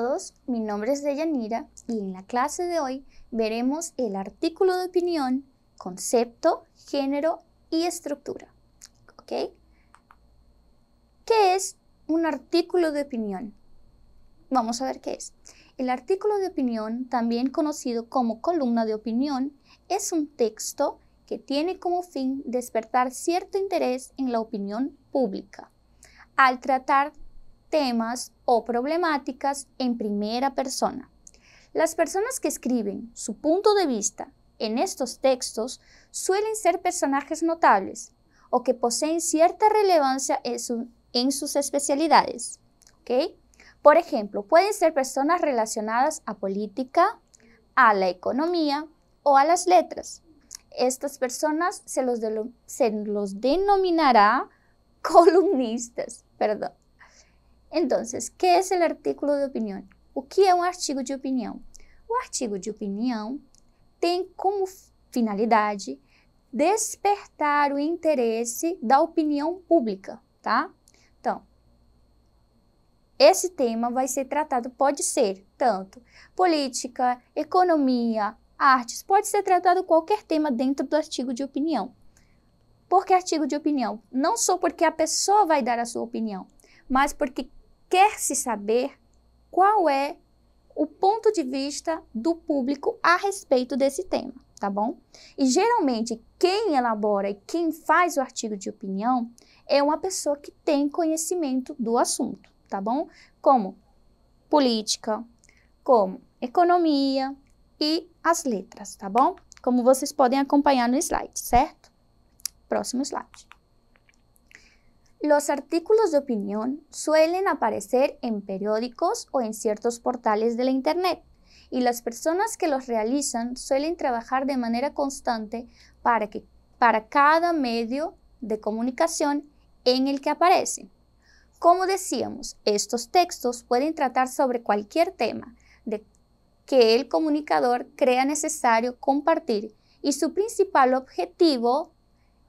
todos, mi nombre es Deyanira y en la clase de hoy veremos el artículo de opinión, concepto, género y estructura. ¿Ok? ¿Qué es un artículo de opinión? Vamos a ver qué es. El artículo de opinión, también conocido como columna de opinión, es un texto que tiene como fin despertar cierto interés en la opinión pública. Al tratar temas o problemáticas en primera persona. Las personas que escriben su punto de vista en estos textos suelen ser personajes notables o que poseen cierta relevancia en, sus especialidades. Por ejemplo, pueden ser personas relacionadas a política, a la economía o a las letras. Estas personas se los, los denominará columnistas. Perdón. Entonces, ¿qué es el artículo de opinião? O que é um artigo de opinião? O artigo de opinião tem como finalidade despertar o interesse da opinião pública, tá? Então, esse tema vai ser tratado, pode ser tanto política, economia, artes, pode ser tratado qualquer tema dentro do artigo de opinião. Por que artigo de opinião? Não só porque a pessoa vai dar a sua opinião, mas porque quer-se saber qual é o ponto de vista do público a respeito desse tema, tá bom? E geralmente quem elabora e quem faz o artigo de opinião é uma pessoa que tem conhecimento do assunto, tá bom? Como política, como economia e as letras, tá bom? Como vocês podem acompanhar no slide, certo? Próximo slide. Los artículos de opinión suelen aparecer en periódicos o en ciertos portales de la Internet y las personas que los realizan suelen trabajar de manera constante para, que, para cada medio de comunicación en el que aparecen. Como decíamos, estos textos pueden tratar sobre cualquier tema que el comunicador crea necesario compartir y su principal objetivo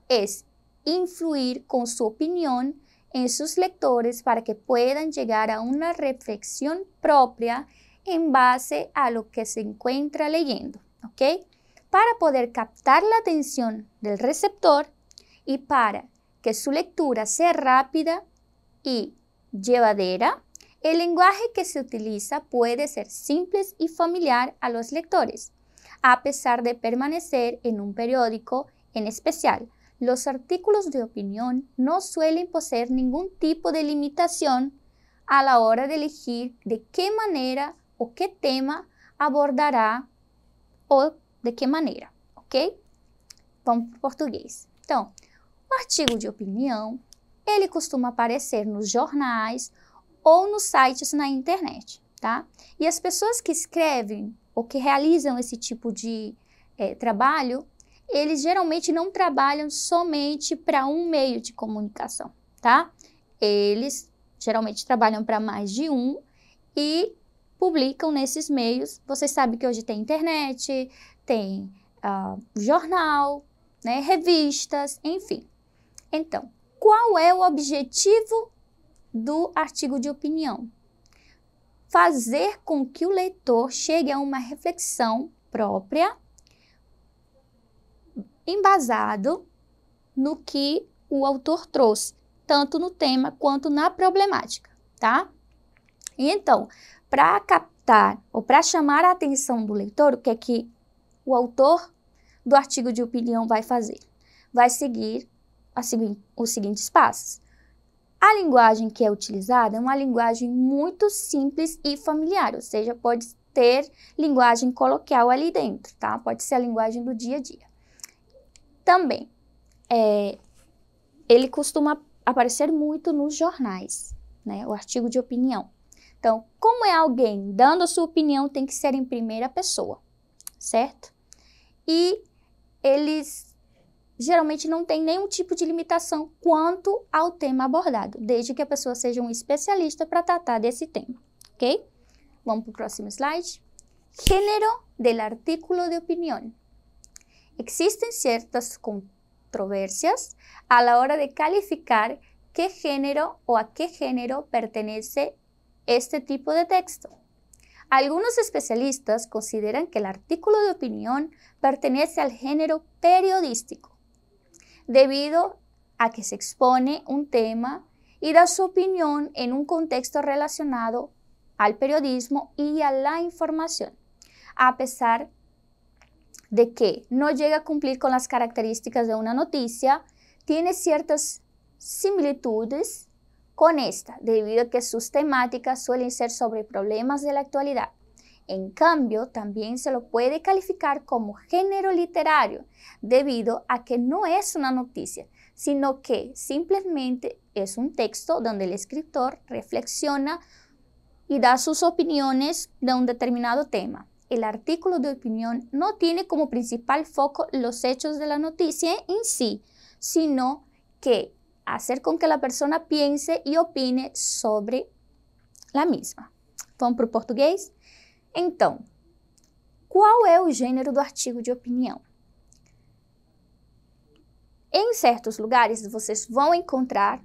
es influir con su opinión en sus lectores para que puedan llegar a una reflexión propia en base a lo que se encuentra leyendo, ¿ok? Para poder captar la atención del receptor y para que su lectura sea rápida y llevadera, el lenguaje que se utiliza puede ser simple y familiar a los lectores, a pesar de permanecer en un periódico en especial, los artículos de opinión no suelen poseer ningún tipo de limitación a la hora de elegir de qué manera o qué tema abordará ou de que maneira, ok? Vamos para o português. Então, o artigo de opinião, ele costuma aparecer nos jornais ou nos sites na internet, tá? E as pessoas que escrevem ou que realizam esse tipo de eh, trabalho eles geralmente não trabalham somente para um meio de comunicação, tá? Eles geralmente trabalham para mais de um e publicam nesses meios. Vocês sabem que hoje tem internet, tem uh, jornal, né, revistas, enfim. Então, qual é o objetivo do artigo de opinião? Fazer com que o leitor chegue a uma reflexão própria embasado no que o autor trouxe, tanto no tema quanto na problemática, tá? E então, para captar ou para chamar a atenção do leitor, o que é que o autor do artigo de opinião vai fazer? Vai seguir segui os seguintes passos. A linguagem que é utilizada é uma linguagem muito simples e familiar, ou seja, pode ter linguagem coloquial ali dentro, tá? Pode ser a linguagem do dia a dia. Também, é, ele costuma aparecer muito nos jornais, né? O artigo de opinião. Então, como é alguém dando a sua opinião, tem que ser em primeira pessoa, certo? E eles geralmente não têm nenhum tipo de limitação quanto ao tema abordado, desde que a pessoa seja um especialista para tratar desse tema, ok? Vamos para o próximo slide. Gênero del artículo de opinião. Existen ciertas controversias a la hora de calificar qué género o a qué género pertenece este tipo de texto. Algunos especialistas consideran que el artículo de opinión pertenece al género periodístico, debido a que se expone un tema y da su opinión en un contexto relacionado al periodismo y a la información, a pesar de de que no llega a cumplir con las características de una noticia, tiene ciertas similitudes con esta, debido a que sus temáticas suelen ser sobre problemas de la actualidad. En cambio, también se lo puede calificar como género literario, debido a que no es una noticia, sino que simplemente es un texto donde el escritor reflexiona y da sus opiniones de un determinado tema. el artículo de opinión no tiene como principal foco los hechos de la noticia en sí, sino que hacer con que la persona piense y opine sobre la misma. Vamos para o português? Então, qual é o gênero do artigo de opinião? Em certos lugares vocês vão encontrar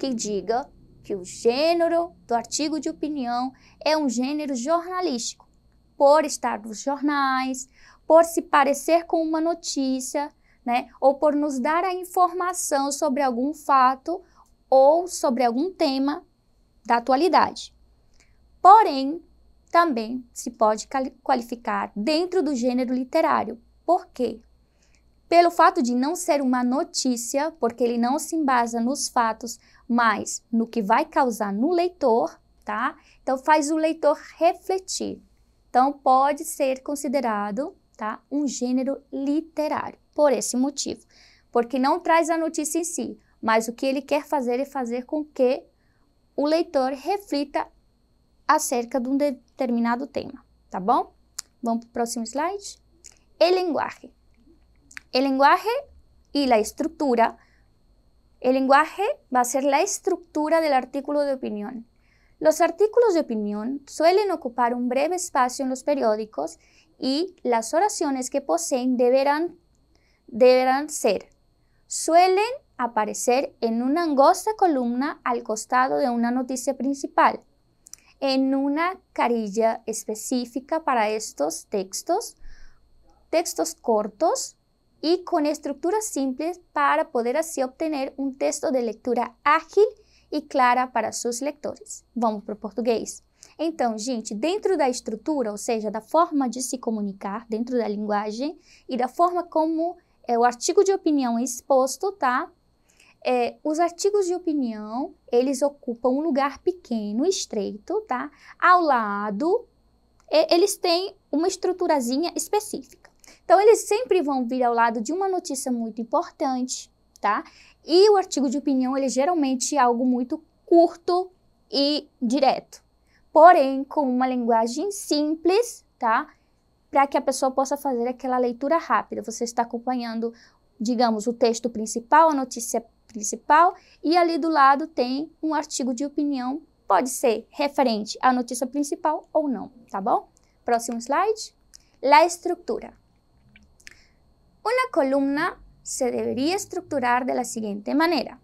que diga que o gênero do artigo de opinião é um gênero jornalístico por estar nos jornais, por se parecer com uma notícia, né? ou por nos dar a informação sobre algum fato ou sobre algum tema da atualidade. Porém, também se pode qualificar dentro do gênero literário. Por quê? Pelo fato de não ser uma notícia, porque ele não se embasa nos fatos, mas no que vai causar no leitor, tá? Então faz o leitor refletir. Então, pode ser considerado tá, um gênero literário, por esse motivo. Porque não traz a notícia em si, mas o que ele quer fazer é fazer com que o leitor reflita acerca de um determinado tema, tá bom? Vamos para o próximo slide. El lenguaje. El lenguaje e la estrutura, El lenguaje va a ser la estructura del artículo de opinión. Los artículos de opinión suelen ocupar un breve espacio en los periódicos y las oraciones que poseen deberán, deberán ser. Suelen aparecer en una angosta columna al costado de una noticia principal, en una carilla específica para estos textos, textos cortos y con estructuras simples para poder así obtener un texto de lectura ágil e clara para seus leitores. Vamos para o português. Então, gente, dentro da estrutura, ou seja, da forma de se comunicar, dentro da linguagem e da forma como é, o artigo de opinião é exposto, tá? É, os artigos de opinião, eles ocupam um lugar pequeno, estreito, tá? Ao lado, é, eles têm uma estruturazinha específica. Então, eles sempre vão vir ao lado de uma notícia muito importante, tá? E o artigo de opinião, ele é geralmente algo muito curto e direto. Porém, com uma linguagem simples, tá? Para que a pessoa possa fazer aquela leitura rápida. Você está acompanhando, digamos, o texto principal, a notícia principal, e ali do lado tem um artigo de opinião, pode ser referente à notícia principal ou não, tá bom? Próximo slide. La estrutura. Una columna se debería estructurar de la siguiente manera.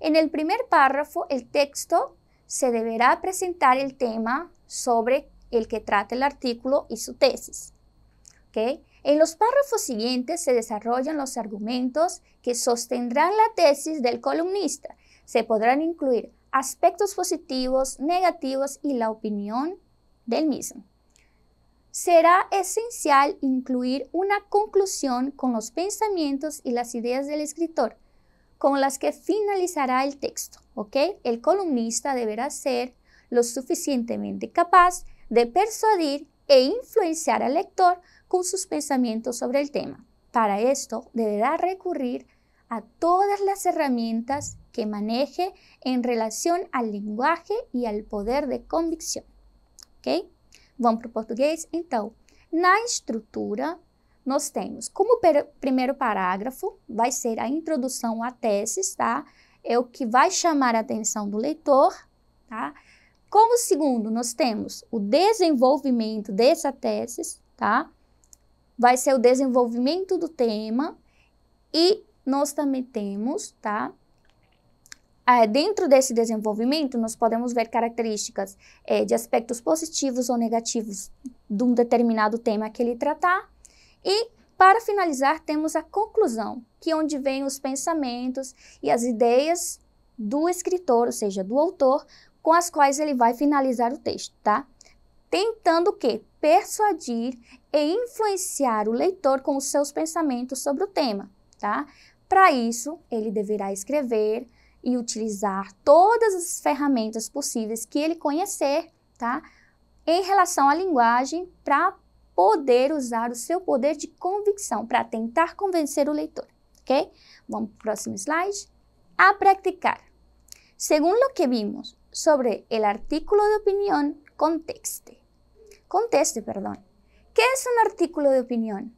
En el primer párrafo, el texto se deberá presentar el tema sobre el que trata el artículo y su tesis. En los párrafos siguientes se desarrollan los argumentos que sostendrán la tesis del columnista. Se podrán incluir aspectos positivos, negativos y la opinión del mismo será esencial incluir una conclusión con los pensamientos y las ideas del escritor, con las que finalizará el texto, ¿ok? El columnista deberá ser lo suficientemente capaz de persuadir e influenciar al lector con sus pensamientos sobre el tema. Para esto deberá recurrir a todas las herramientas que maneje en relación al lenguaje y al poder de convicción. ¿ok? Vamos para o português? Então, na estrutura, nós temos como primeiro parágrafo, vai ser a introdução à tese, tá? É o que vai chamar a atenção do leitor, tá? Como segundo, nós temos o desenvolvimento dessa tese, tá? Vai ser o desenvolvimento do tema e nós também temos, tá? Ah, é, dentro desse desenvolvimento, nós podemos ver características é, de aspectos positivos ou negativos de um determinado tema que ele tratar. E, para finalizar, temos a conclusão, que é onde vêm os pensamentos e as ideias do escritor, ou seja, do autor, com as quais ele vai finalizar o texto, tá? Tentando o quê? Persuadir e influenciar o leitor com os seus pensamentos sobre o tema, tá? Para isso, ele deverá escrever, e utilizar todas as ferramentas possíveis que ele conhecer, tá? Em relação à linguagem, para poder usar o seu poder de convicção, para tentar convencer o leitor, ok? Vamos para o próximo slide. A praticar. Segundo o que vimos sobre o artículo de opinião, conteste. Conteste, perdão. Que é um artículo de opinião?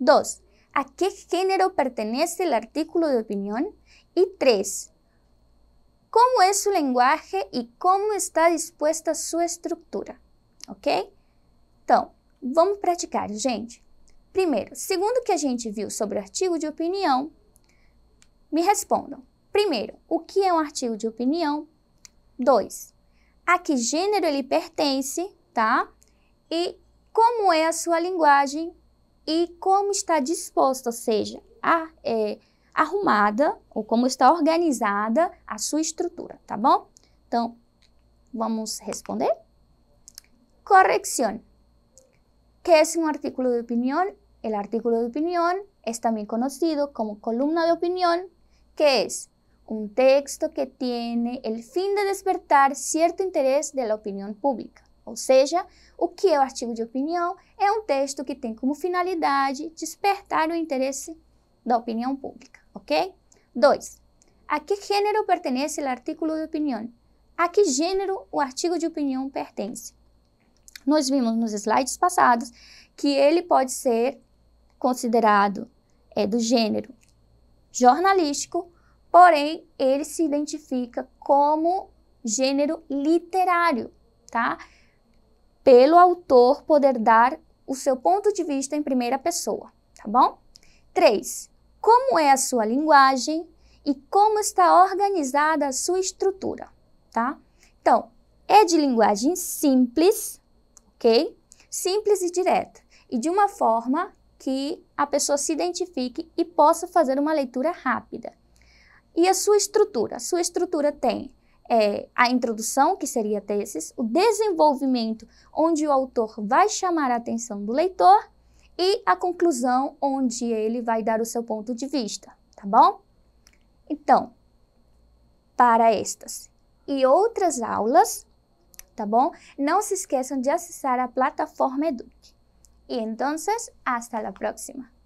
2. ¿A que género pertenece o artículo de opinião? E 3 cómo es su lenguaje e como está disposta sua estrutura, ok? Então, vamos praticar, gente. Primeiro, segundo o que a gente viu sobre o artigo de opinião, me respondam. Primeiro, o que é um artigo de opinião? Dois, a que gênero ele pertence, tá? E como é a sua linguagem e como está disposto, ou seja, a, é, arrumada ou como está organizada a sua estrutura, tá bom? Então, vamos responder. Correção. Que é um artículo de opinião. O artículo de opinião é também conhecido como columna de opinião, que é um texto que tem o fim de despertar certo interesse da opinião pública. Ou seja, o que é o artigo de opinião é um texto que tem como finalidade despertar o interesse da opinião pública. ¿ok? 2. ¿A que gênero pertence o artículo de opinião? A que gênero o artigo de opinião pertence? Nós vimos nos slides passados que ele pode ser considerado é, do gênero jornalístico, porém ele se identifica como gênero literário, tá? Pelo autor poder dar o seu ponto de vista em primeira pessoa, tá bom? 3 como é a sua linguagem e como está organizada a sua estrutura, tá? Então, é de linguagem simples, ok? Simples e direta, e de uma forma que a pessoa se identifique e possa fazer uma leitura rápida. E a sua estrutura? A sua estrutura tem é, a introdução, que seria a teses, o desenvolvimento, onde o autor vai chamar a atenção do leitor, e a conclusão onde ele vai dar o seu ponto de vista, tá bom? Então, para estas e outras aulas, tá bom? Não se esqueçam de acessar a plataforma Eduque. E então, hasta a próxima!